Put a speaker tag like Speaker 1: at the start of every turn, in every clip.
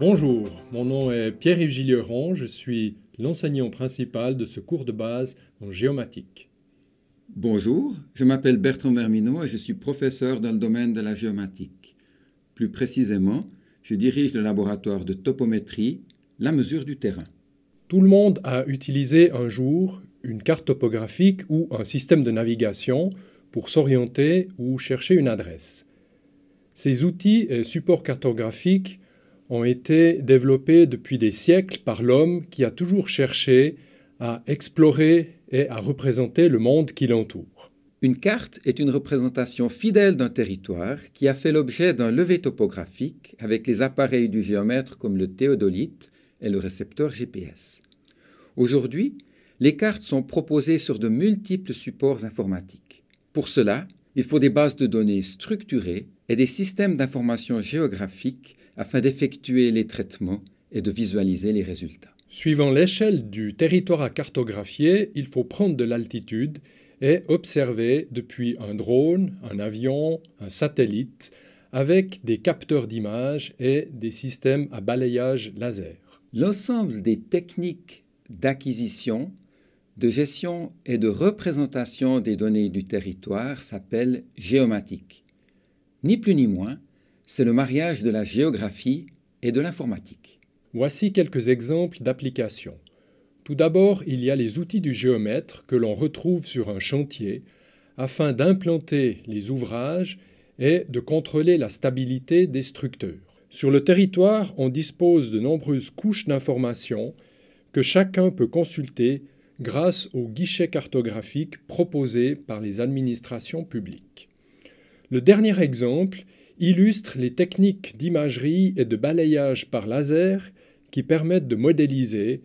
Speaker 1: Bonjour, mon nom est Pierre-Yves je suis l'enseignant principal de ce cours de
Speaker 2: base en géomatique. Bonjour, je m'appelle Bertrand Vermino et je suis professeur dans le domaine de la géomatique. Plus précisément, je dirige le laboratoire de topométrie, la mesure du terrain.
Speaker 1: Tout le monde a utilisé un jour une carte topographique ou un système de navigation pour s'orienter ou chercher une adresse. Ces outils et supports cartographiques ont été développées depuis des siècles par l'homme qui a toujours cherché à explorer
Speaker 2: et à représenter le monde qui l'entoure. Une carte est une représentation fidèle d'un territoire qui a fait l'objet d'un levé topographique avec les appareils du géomètre comme le théodolite et le récepteur GPS. Aujourd'hui, les cartes sont proposées sur de multiples supports informatiques. Pour cela, il faut des bases de données structurées et des systèmes d'information géographique afin d'effectuer les traitements et de visualiser les résultats. Suivant l'échelle du territoire à cartographier,
Speaker 1: il faut prendre de l'altitude et observer depuis un drone, un avion, un satellite, avec des capteurs d'images et des systèmes à
Speaker 2: balayage laser. L'ensemble des techniques d'acquisition, de gestion et de représentation des données du territoire s'appelle géomatique. Ni plus ni moins, c'est le mariage de la géographie et de l'informatique. Voici quelques exemples d'applications. Tout d'abord, il y a les outils du
Speaker 1: géomètre que l'on retrouve sur un chantier afin d'implanter les ouvrages et de contrôler la stabilité des structures. Sur le territoire, on dispose de nombreuses couches d'informations que chacun peut consulter grâce aux guichets cartographiques proposés par les administrations publiques. Le dernier exemple illustre les techniques d'imagerie et de balayage par laser qui permettent de modéliser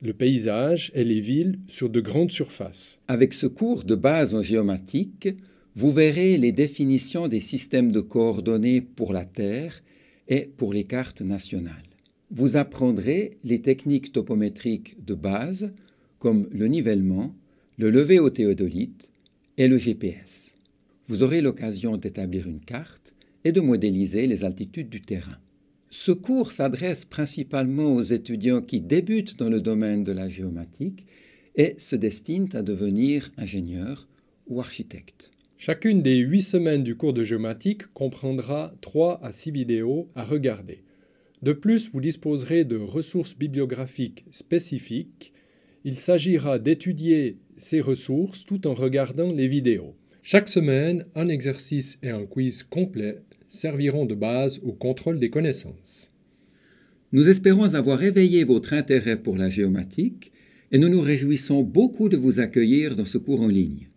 Speaker 1: le paysage et les villes sur de grandes surfaces.
Speaker 2: Avec ce cours de base en géomatique, vous verrez les définitions des systèmes de coordonnées pour la Terre et pour les cartes nationales. Vous apprendrez les techniques topométriques de base comme le nivellement, le lever au théodolite et le GPS. Vous aurez l'occasion d'établir une carte et de modéliser les altitudes du terrain. Ce cours s'adresse principalement aux étudiants qui débutent dans le domaine de la géomatique et se destinent à devenir ingénieurs ou architectes. Chacune des huit semaines du
Speaker 1: cours de géomatique comprendra trois à six vidéos à regarder. De plus, vous disposerez de ressources bibliographiques spécifiques. Il s'agira d'étudier ces ressources tout en regardant les vidéos. Chaque semaine, un exercice
Speaker 2: et un quiz complet serviront de base au contrôle des connaissances. Nous espérons avoir éveillé votre intérêt pour la géomatique et nous nous réjouissons beaucoup de vous accueillir dans ce cours en ligne.